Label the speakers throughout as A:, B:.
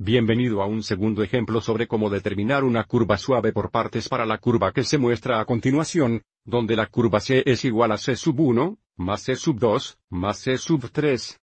A: Bienvenido a un segundo ejemplo sobre cómo determinar una curva suave por partes para la curva que se muestra a continuación, donde la curva C es igual a C sub 1, más C sub 2, más C sub 3.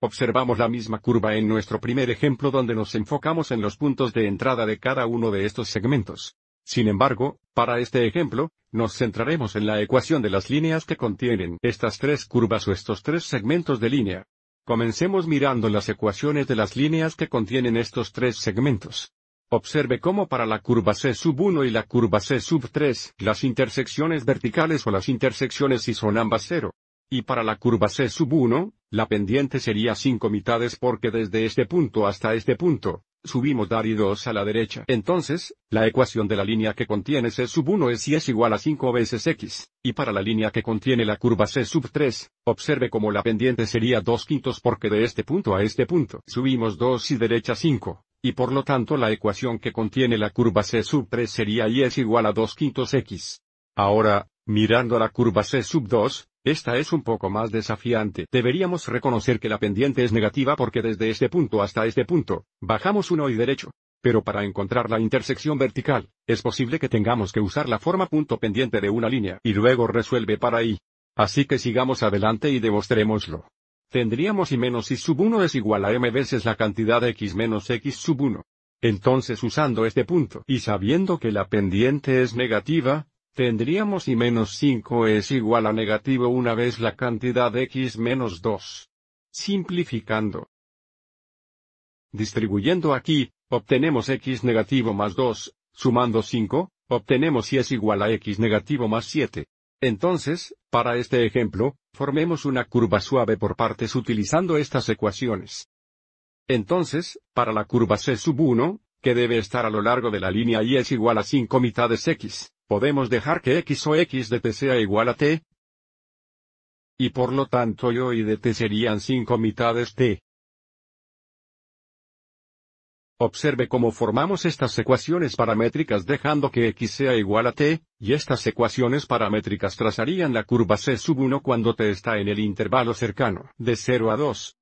A: Observamos la misma curva en nuestro primer ejemplo donde nos enfocamos en los puntos de entrada de cada uno de estos segmentos. Sin embargo, para este ejemplo, nos centraremos en la ecuación de las líneas que contienen estas tres curvas o estos tres segmentos de línea. Comencemos mirando las ecuaciones de las líneas que contienen estos tres segmentos. Observe cómo para la curva C sub 1 y la curva C sub 3, las intersecciones verticales o las intersecciones si son ambas cero. Y para la curva C sub 1, la pendiente sería 5 mitades porque desde este punto hasta este punto, subimos dar y 2 a la derecha. Entonces, la ecuación de la línea que contiene C sub 1 es y es igual a 5 veces x, y para la línea que contiene la curva C sub 3, observe como la pendiente sería 2 quintos porque de este punto a este punto subimos 2 y derecha 5, y por lo tanto la ecuación que contiene la curva C sub 3 sería y es igual a 2 quintos x. Ahora, mirando la curva C sub 2, esta es un poco más desafiante. Deberíamos reconocer que la pendiente es negativa porque desde este punto hasta este punto, bajamos uno y derecho. Pero para encontrar la intersección vertical, es posible que tengamos que usar la forma punto pendiente de una línea y luego resuelve para ahí. Así que sigamos adelante y demostrémoslo. Tendríamos y menos y sub 1 es igual a m veces la cantidad x menos x sub 1. Entonces usando este punto y sabiendo que la pendiente es negativa, tendríamos y menos 5 es igual a negativo una vez la cantidad x menos 2. Simplificando. Distribuyendo aquí, obtenemos x negativo más 2, sumando 5, obtenemos y es igual a x negativo más 7. Entonces, para este ejemplo, formemos una curva suave por partes utilizando estas ecuaciones. Entonces, para la curva C sub 1, que debe estar a lo largo de la línea y es igual a 5 mitades x, ¿Podemos dejar que x o x de t sea igual a t? Y por lo tanto yo y de t serían 5 mitades t. Observe cómo formamos estas ecuaciones paramétricas dejando que x sea igual a t, y estas ecuaciones paramétricas trazarían la curva c sub 1 cuando t está en el intervalo cercano de 0 a 2.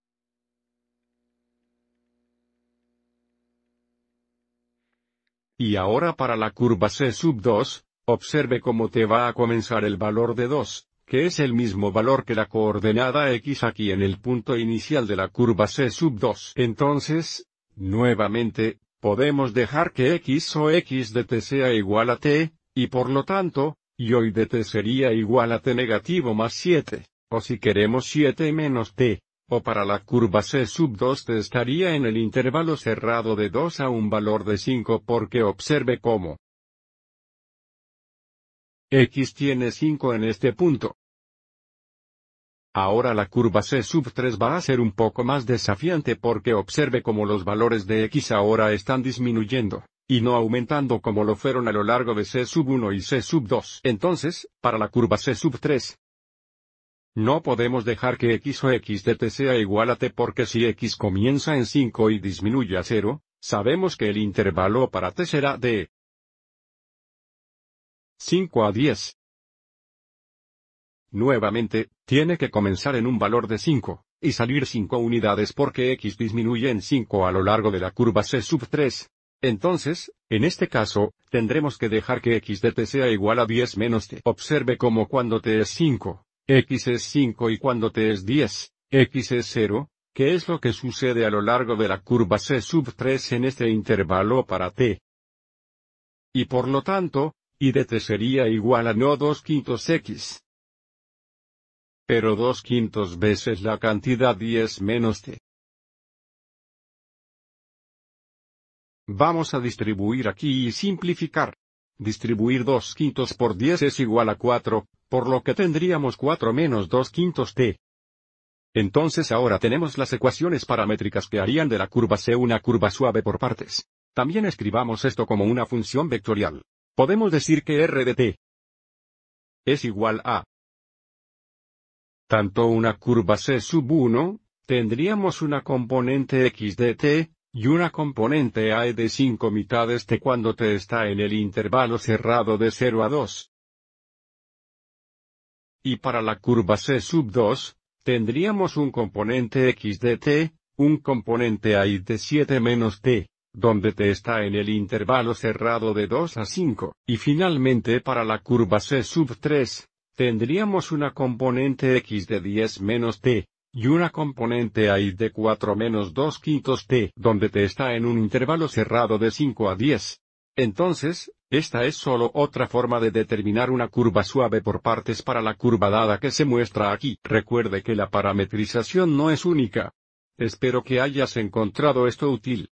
A: Y ahora para la curva c sub 2, Observe cómo te va a comenzar el valor de 2, que es el mismo valor que la coordenada x aquí en el punto inicial de la curva c sub 2. Entonces, nuevamente, podemos dejar que x o x de t sea igual a t, y por lo tanto, y hoy de t sería igual a t negativo más 7, o si queremos 7 menos t, o para la curva c sub 2 t estaría en el intervalo cerrado de 2 a un valor de 5 porque observe cómo, X tiene 5 en este punto. Ahora la curva C sub 3 va a ser un poco más desafiante porque observe cómo los valores de X ahora están disminuyendo, y no aumentando como lo fueron a lo largo de C sub 1 y C sub 2. Entonces, para la curva C sub 3, no podemos dejar que X o X de T sea igual a T porque si X comienza en 5 y disminuye a 0, sabemos que el intervalo para T será de 5 a 10. Nuevamente, tiene que comenzar en un valor de 5, y salir 5 unidades porque x disminuye en 5 a lo largo de la curva C sub 3. Entonces, en este caso, tendremos que dejar que x de t sea igual a 10 menos t. Observe como cuando t es 5, x es 5 y cuando t es 10, x es 0, que es lo que sucede a lo largo de la curva C sub 3 en este intervalo para t. Y por lo tanto, y t sería igual a no 2 quintos x. Pero 2 quintos veces la cantidad 10 menos t. Vamos a distribuir aquí y simplificar. Distribuir 2 quintos por 10 es igual a 4, por lo que tendríamos 4 menos 2 quintos t. Entonces ahora tenemos las ecuaciones paramétricas que harían de la curva C una curva suave por partes. También escribamos esto como una función vectorial. Podemos decir que R de t es igual a tanto una curva C sub 1, tendríamos una componente x de t, y una componente a de 5 mitades t cuando t está en el intervalo cerrado de 0 a 2. Y para la curva C sub 2, tendríamos un componente x de t, un componente a de 7 menos t donde T está en el intervalo cerrado de 2 a 5, y finalmente para la curva C sub 3, tendríamos una componente X de 10 menos T, y una componente Y de 4 menos 2 quintos T, donde T está en un intervalo cerrado de 5 a 10. Entonces, esta es solo otra forma de determinar una curva suave por partes para la curva dada que se muestra aquí. Recuerde que la parametrización no es única. Espero que hayas encontrado esto útil.